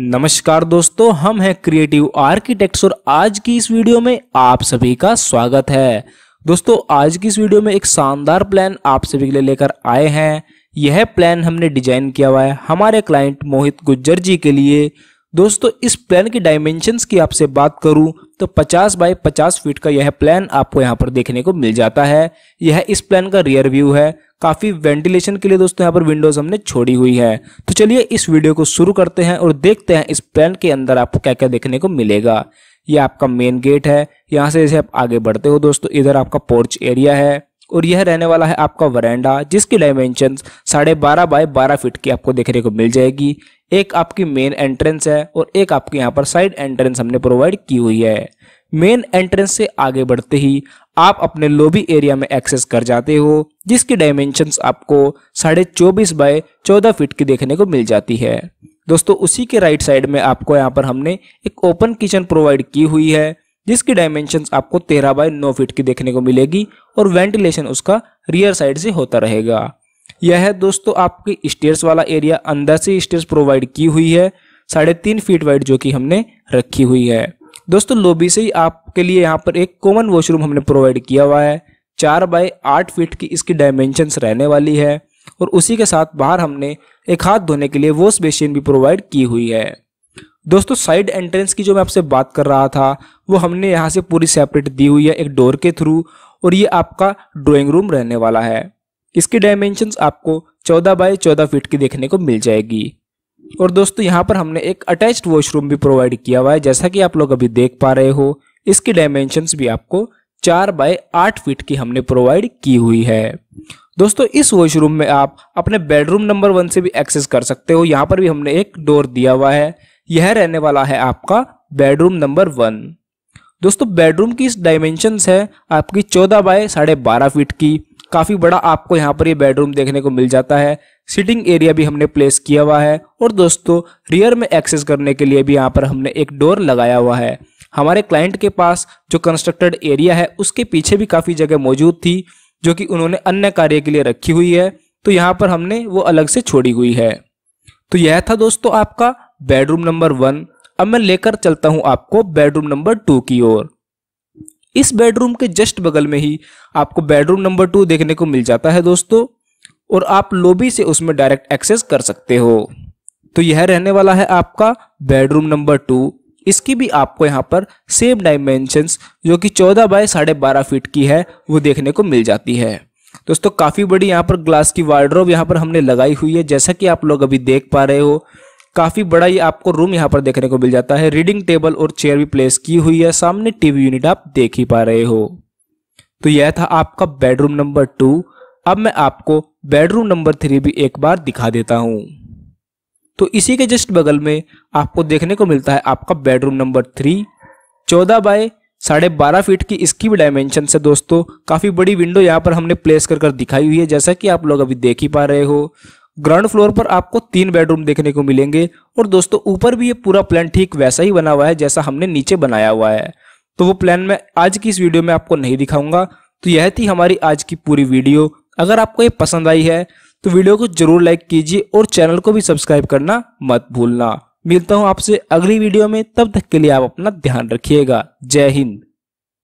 नमस्कार दोस्तों हम हैं क्रिएटिव आर्किटेक्ट्स और आज की इस वीडियो में आप सभी का स्वागत है दोस्तों आज की इस वीडियो में एक शानदार प्लान आप सभी के लिए लेकर आए हैं यह प्लान हमने डिजाइन किया हुआ है हमारे क्लाइंट मोहित गुज्जर जी के लिए दोस्तों इस प्लान की डायमेंशंस की आपसे बात करूं तो 50 बाय 50 फीट का यह प्लान आपको यहां पर देखने को मिल जाता है यह इस प्लान का रियर व्यू है काफ़ी वेंटिलेशन के लिए दोस्तों यहाँ पर विंडोज़ हमने छोड़ी हुई है तो चलिए इस वीडियो को शुरू करते हैं और देखते हैं इस प्लान के अंदर आपको क्या क्या देखने को मिलेगा ये आपका मेन गेट है यहाँ से जैसे आप आगे बढ़ते हो दोस्तों इधर आपका पोर्च एरिया है और यह रहने वाला है आपका वरेंडा जिसकी डायमेंशन साढ़े बारह बाय बारह फीट की आपको देखने को मिल जाएगी एक आपकी मेन एंट्रेंस है और एक आपके यहाँ पर साइड एंट्रेंस हमने प्रोवाइड की हुई है मेन एंट्रेंस से आगे बढ़ते ही आप अपने लोबी एरिया में एक्सेस कर जाते हो जिसकी डायमेंशंस आपको साढ़े चौबीस बाय चौदह फीट की देखने को मिल जाती है दोस्तों उसी के राइट साइड में आपको यहाँ पर हमने एक ओपन किचन प्रोवाइड की हुई है जिसकी डायमेंशन आपको तेरह बाय नौ फीट की देखने को मिलेगी और वेंटिलेशन उसका रियर साइड से होता रहेगा यह है दोस्तों आपके स्टेयर्स वाला एरिया अंदर से स्टेयर्स प्रोवाइड की हुई है साढ़े तीन फीट वाइड जो कि हमने रखी हुई है दोस्तों लोबी से ही आपके लिए यहाँ पर एक कॉमन वॉशरूम हमने प्रोवाइड किया हुआ है चार बाय आठ फीट की इसकी डायमेंशंस रहने वाली है और उसी के साथ बाहर हमने एक हाथ धोने के लिए वॉश बेसिन भी प्रोवाइड की हुई है दोस्तों साइड एंट्रेंस की जो मैं आपसे बात कर रहा था वो हमने यहाँ से पूरी सेपरेट दी हुई है एक डोर के थ्रू और ये आपका ड्रॉइंग रूम रहने वाला है इसकी डायमेंशंस आपको चौदह बाय चौदह फीट की देखने को मिल जाएगी और दोस्तों यहाँ पर हमने एक अटैच्ड वॉशरूम भी प्रोवाइड किया हुआ है जैसा कि आप लोग अभी देख पा रहे हो इसकी डायमेंशंस भी आपको चार बाय आठ फीट की हमने प्रोवाइड की हुई है दोस्तों इस वॉशरूम में आप अपने बेडरूम नंबर वन से भी एक्सेस कर सकते हो यहाँ पर भी हमने एक डोर दिया हुआ है यह रहने वाला है आपका बेडरूम नंबर वन दोस्तों बेडरूम की इस डायमेंशंस है आपकी चौदह बाय साढ़े बारह फीट की काफ़ी बड़ा आपको यहाँ पर ये बेडरूम देखने को मिल जाता है सिटिंग एरिया भी हमने प्लेस किया हुआ है और दोस्तों रियर में एक्सेस करने के लिए भी यहाँ पर हमने एक डोर लगाया हुआ है हमारे क्लाइंट के पास जो कंस्ट्रक्टेड एरिया है उसके पीछे भी काफ़ी जगह मौजूद थी जो कि उन्होंने अन्य कार्य के लिए रखी हुई है तो यहाँ पर हमने वो अलग से छोड़ी हुई है तो यह था दोस्तों आपका बेडरूम नंबर वन अब मैं लेकर चलता हूँ आपको बेडरूम नंबर टू की ओर इस बेडरूम के जस्ट बगल में ही आपको बेडरूम नंबर टू देखने को मिल जाता है दोस्तों और आप लोबी से उसमें डायरेक्ट एक्सेस कर सकते हो तो यह रहने वाला है आपका बेडरूम नंबर टू इसकी भी आपको यहाँ पर सेम डायमेंशन जो कि चौदह बाय साढ़े बारह फीट की है वो देखने को मिल जाती है दोस्तों काफ़ी बड़ी यहाँ पर ग्लास की वार्ड्रोब यहाँ पर हमने लगाई हुई है जैसा कि आप लोग अभी देख पा रहे हो काफी बड़ा ही आपको रूम यहाँ पर देखने को मिल जाता है रीडिंग टेबल और चेयर भी प्लेस की हुई है सामने टीवी यूनिट आप देख ही पा रहे हो तो यह था आपका बेडरूम नंबर टू अब मैं आपको बेडरूम नंबर थ्री भी एक बार दिखा देता हूं तो इसी के जस्ट बगल में आपको देखने को मिलता है आपका बेडरूम नंबर थ्री चौदह बाय साढ़े बारह फीट की इसकी भी डायमेंशन से दोस्तों काफ़ी बड़ी विंडो यहाँ पर हमने प्लेस कर कर दिखाई हुई है जैसा कि आप लोग अभी देख ही पा रहे हो ग्राउंड फ्लोर पर आपको तीन बेडरूम देखने को मिलेंगे और दोस्तों ऊपर भी ये पूरा प्लान ठीक वैसा ही बना हुआ है जैसा हमने नीचे बनाया हुआ है तो वो प्लान मैं आज की इस वीडियो में आपको नहीं दिखाऊंगा तो यह थी हमारी आज की पूरी वीडियो अगर आपको ये पसंद आई है तो वीडियो को जरूर लाइक कीजिए और चैनल को भी सब्सक्राइब करना मत भूलना मिलता हूँ आपसे अगली वीडियो में तब तक के लिए आप अपना ध्यान रखिएगा जय हिंद